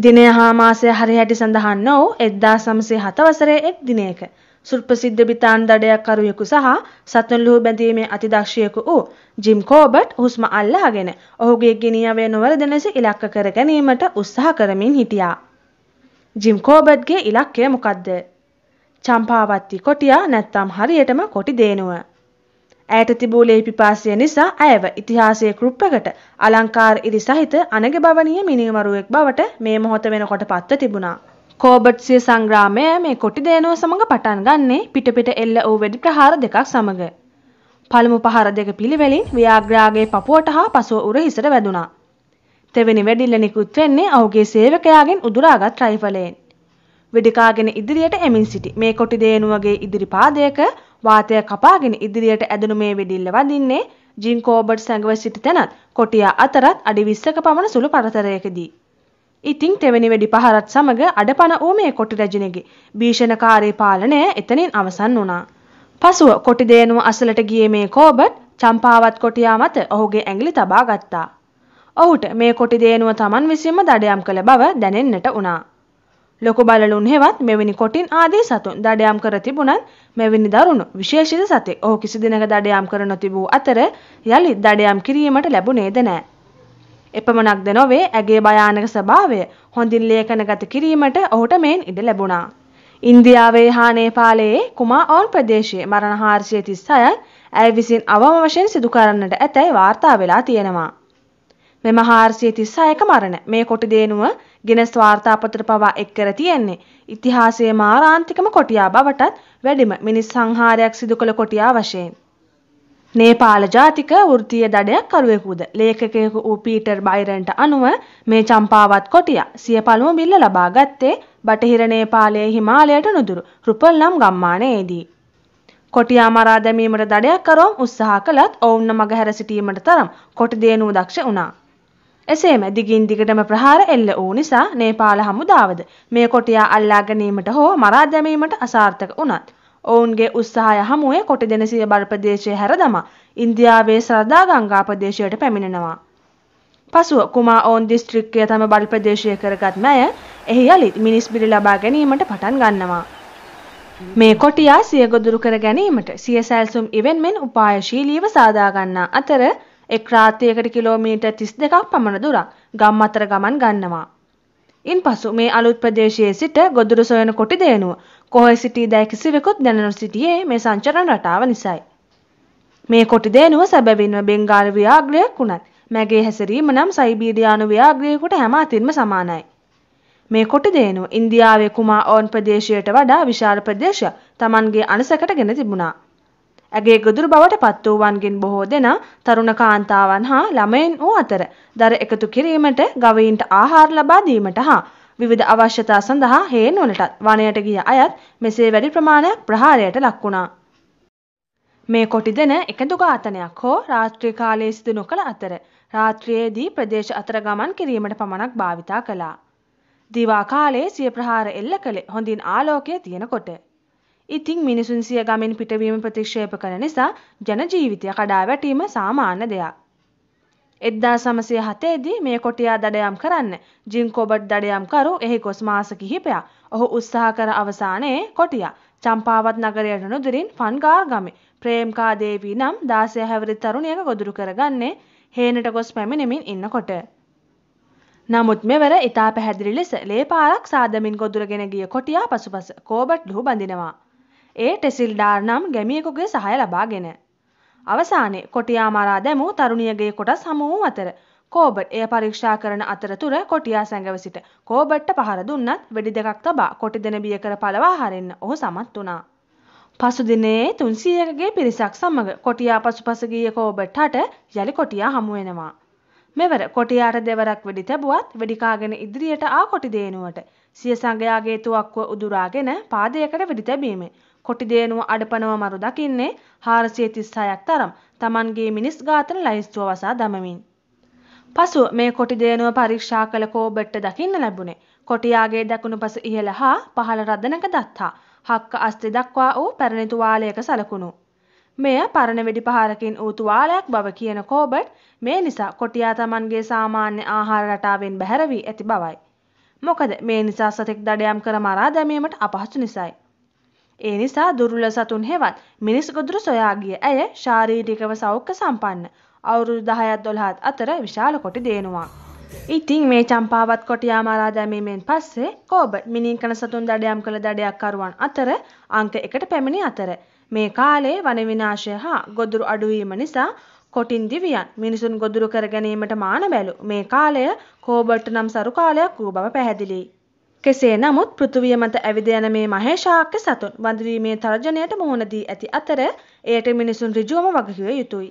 දිනය හා මාසය හරි හැටි සඳහන් නොව 1907 වසරේ එක් දිනයක සුල්පසිද්ධ බිතාන් දඩයක් කරුවෙකු සහ සතුන්ලුහු බැඳීමේ අතිදක්ෂයෙකු වූ ජිම් කෝබට් හුස්ම අල්ලාගෙන ඔහුගේ ගිනියවේ නොවරද ලෙස ඉලක්ක කර ගැනීමට උත්සාහ කරමින් හිටියා. ජිම් කෝබට්ගේ ඉලක්කය මොකද්ද? චම්පාවත්ති කොටියා නැත්තම් හරියටම කොටි දේනුව. ඇයට තිබූ ලේපි පාසය නිසා ඇයව ඉතිහාසයේ කෘප්පකට අලංකාර ඉරි සහිත අනගබවනීය මිනිමරුවෙක් බවට මේ මොහොත වෙනකොට පත්ව තිබුණා. කෝබට්සිය සංග්‍රාමය මේ කොටි දේනුව සමඟ පටන් ගන්නේ පිටපිට එල්ල වූ වෙඩි ප්‍රහාර දෙකක් සමඟ. පළමු පහර දෙක පිළිවෙලින් ව්‍යාග්‍රාගේ පපුවට හා පසුව උර හිසට වැදුනා. තෙවැනි වැඩිල්ල නිකුත් වෙන්නේ ඔහුගේ සේවකයාගෙන් උදුරාගත් රයිෆලයෙන්. වෙඩිකාගෙන ඉදිරියට එමින් සිටි මේ කොටි දේනුවගේ ඉදිරි පාදයක වාතය කපාගෙන ඉදිරියට ඇදෙනු මේ වෙඩිල්ල වදින්නේ ජින් කෝබට් සැඟව සිටි තැනත් කොටියා අතරත් අඩි 20ක පමණ සුළු පරතරයකදී ඉතිං තෙවැනි වැඩි පහරත් සමඟ අඩපන වූ මේ කොටි රජනගේ භීෂණකාරී පාලනය එතනින් අවසන් වුණා. පසුව කොටි දේනුව අසලට ගිය මේ කෝබට් චම්පාවත් කොටියා මත ඔහුගේ ඇඟිලි තබා ගත්තා. ඔහුට මේ කොටි දේනුව තමන් විසින්ම දඩයම් කළ බව දැනෙන්නට වුණා. ලොකු බලලුන් හෙවත් මෙවැනි කොටින් ආදී සතුන් දඩයම් කර තිබුණත් මෙවැනි දරුණු විශේෂිත සතෙක් ඔහු කිසි දිනක දඩයම් කර නොතිබූ අතර යළි දඩයම් කිරීමට ලැබුණේද නැහැ. එපමණක් ද නොවේ ඇගේ භයානක ස්වභාවය හොඳින් ලේඛනගත කිරීමට ඔහුට මෙන් ඉඩ ලැබුණා. ඉන්දියාවේ හා නේපාලයේ කුමා ඕන් ප්‍රදේශයේ මරණ 436ක් ඇය විසින් අවම වශයෙන් සිදු කරන්නට ඇතැයි වාර්තා වෙලා තියෙනවා. මෙම 436ක මරණ මේ කොටි දේනුව ගිනස් වාර්තාපත්‍රයට පවා එක් කර තියෙන්නේ. ඉතිහාසයේ මාරාන්තිකම කොටියා බවටත් වැඩිම මිනිස් සංහාරයක් සිදු කළ කොටියා වශයෙන්. නේපාල ජාතික වෘත්තීය දඩයක් කරුවෙකුද ලේඛකයෙකු වූ පීටර් බයිරන්ට අනුව මේ චම්පාවත් කොටියා සිය පළමු බිල්ල ලබා ගත්තේ බටහිර නේපාලයේ හිමාලයට නුදුරු රුපල්නම් ගම්මානයේදී. කොටියා මරා දැමීමට දඩයක් කරොම් උත්සාහ කළත් ඔවුන්න මගහැර සිටීමට තරම් කොටි දේනූ දක්ෂ වුණා. එසේම දිගින් දිගටම ප්‍රහාර එල්ල වූ නිසා නේපාල හමුදාවද මේ කොටියා අල්ලා ගැනීමට හෝ මරා දැමීමට අසාර්ථක වුණත් ඔවුන්ගේ උත්සාහය හමුවේ කොටි දෙනසිය බල ප්‍රදේශය හැරදමා ඉන්දියාවේ සරදා ගංගා ප්‍රදේශයට පැමිණෙනවා. පසුව කුමා ඔවුන් දිස්ත්‍රික්කය තම බල ප්‍රදේශය කරගත් මැය එහි යළිත් මිනිස් බිරි ලබා ගැනීමට පටන් ගන්නවා. මේ කොටියා සියගොදුරු කර ගැනීමට සිය සැල්සුම් ඉවෙන්මෙන් උපායශීලීව සාදාගන්නා අතර එක් රාත්‍රියකට කිලෝමීටර් 32ක් පමණ දුරක් ගම් අතර ගමන් ගන්නවා. ඉන්පසු මේ අලුත් ප්‍රදේශයේ සිට ගොදුරු සොයන කොටිදේනුව කොහේ සිටීදැයි කිසිවෙකුත් දැනනු සිටියේ මේ සංචරණ රටාව නිසයි. මේ කොටිදේනුව සැබවින්ම බෙන්ගාල ව්‍යාග්‍රයක් වුණත් මැගේ හැසිරීම නම් සයිබීරියානු ව්‍යාග්‍රයකට හැම අතින්ම සමානයි. මේ කොටිදේනුව ඉන්දියාවේ කුමා ඕන් ප්‍රදේශයට වඩා විශාල ප්‍රදේශයක් Tamanගේ අනුසකට ගෙන තිබුණා. ඇගේ ගොදුරු බවට පත් වූවන්ගෙන් බොහෝ දෙනා තරුණ කාන්තාවන් හා ළමයින් වූ අතර දර එකතු කිරීමට ගවයින්ට ආහාර ලබා දීමට හා විවිධ අවශ්‍යතා සඳහා හේන් වලටත් වනයට ගිය අයත් මෙසේ වැඩි ප්‍රමාණයක් ප්‍රහාරයට ලක් වුණා. මේ කොටි දෙන එකදු ඝාතනයක් හෝ රාත්‍රී කාලයේ සිදු නොකළ අතර රාත්‍රියේදී ප්‍රදේශ අතර ගමන් කිරීමට පමණක් භාවිතා කළා. දිවා කාලයේ සිය ප්‍රහාර එල්ල කළේ හොඳින් ආලෝකය තියෙනකොට. ඉතිං මිනිසුන් සිය ගමෙන් පිටවීම ප්‍රතික්ෂේප කළ නිසා ජනජීවිතය කඩා වැටීම සාමාන්‍ය දෙයක්. එද්දා සමසය හතේදී මේ කොටියා දඩයම් කරන්න ජිංකොබට් දඩයම්කරු එහි ගොස් මාස කිහිපයක් ඔහු උත්සාහ කර අවසානයේ කොටියා චම්පාවත් නගරයට නුදුරින් ෆන්ගාර් ගමි ප්‍රේම්කා දේවී නම් දාසය හැවරි තරුණයක ගොදුරු කරගන්නේ හේනට ගොස් පැමිණෙමින් ඉන්නකොට. නමුත් මෙවර ඉතා පැහැදිලි ලෙස ලේ පාරක් සාදමින් ගොදුරගෙන ගිය කොටියා පසුපස කෝබට් ලහු බඳිනවා. ඒ ටෙසිල්ඩාර් නම් ගැමියෙකුගේ සහය ලබාගෙන. අවසානයේ කොටියා මරා දැමූ තරුණියගේ කොටස් හමු වූ අතර කෝබට් එය පරීක්ෂා කරන අතරතුර කොටියා සැඟව සිට කෝබට්ට පහර දුන්නත් වෙඩි දෙකක් තබා කොටි දෙන බිය කර පළවා හරින්න ඔහු සමත් වුණා. පසුදිනයේ තුන්සියකගේ පිරිසක් සමඟ කොටියා පසුපසගිය කෝබට් හට යළි කොටියා හමුවෙනවා. මෙවර කොටියාට දෙවරක් වෙඩි තැබුවත් වෙඩිකාගෙන ඉදිරියට ආ කොටි දේනුවට සිය සඟයාගේ තුවක්කුව උදුරාගෙන පාදයකට වෙඩි තැබීමේ කොටි දේනුව අඩපනව මරු දකින්නේ 436ක් තරම් Tamanගේ මිනිස් ඝාතන ලැයිස්තුව වසා දමමින්. පසු මේ කොටි දේනුව පරීක්ෂා කළ කෝබට්ට දකින්න ලැබුණේ කොටියාගේ දකුණු පස ඉහළ හා පහළ රදනක දත්තා හක්ක අස්ති දක්වා වූ පැරණි තුවාලයක සලකුණු. මෙය පරණ වෙඩි පහරකින් වූ තුවාලයක් බව කියන කෝබට් මේ නිසා කොටියා Tamanගේ සාමාන්‍ය ආහාර රටාවෙන් බැහැර වී ඇති බවයි. මොකද මේ නිසා සතෙක් දඩයම් කර මරා දැමීමට අපහසු නිසයි. ඒ නිසා දුර්වල සතුන් හෙවත් මිනිස් ගොදුරු සොයා ගිය ඇය ශාරීරිකව සෞඛ්‍ය සම්පන්න අවුරුදු 10ත් 12ත් අතර විශාල කොටි දේනවා. ඉතින් මේ චම්පාවත් කොටියා මරා දැමීමෙන් පස්සේ කෝබ මිනින් කන සතුන් දඩයම් කළ දඩයක් කරුවන් අතර අංක එකට පැමිණි අතර මේ කාලේ වන විනාශය හා ගොදුරු අඩුවීම නිසා කොටින් දිවියන් මිනිසුන් ගොදුරු කර ගැනීමට මාන බැලු මේ කාලය කෝබට් නම් සරු කාලයක් වූ බව පැහැදිලියි. කෙසේ නමුත් පෘථුවිය මත ඇවිද යන මේ මහේශාක්‍ය සතුන් වඳවීමේ තර්ජනයට මුහුණ දී ඇති අතර එයට මිනිසුන් ඍජුවම වගකිව යුතුයි.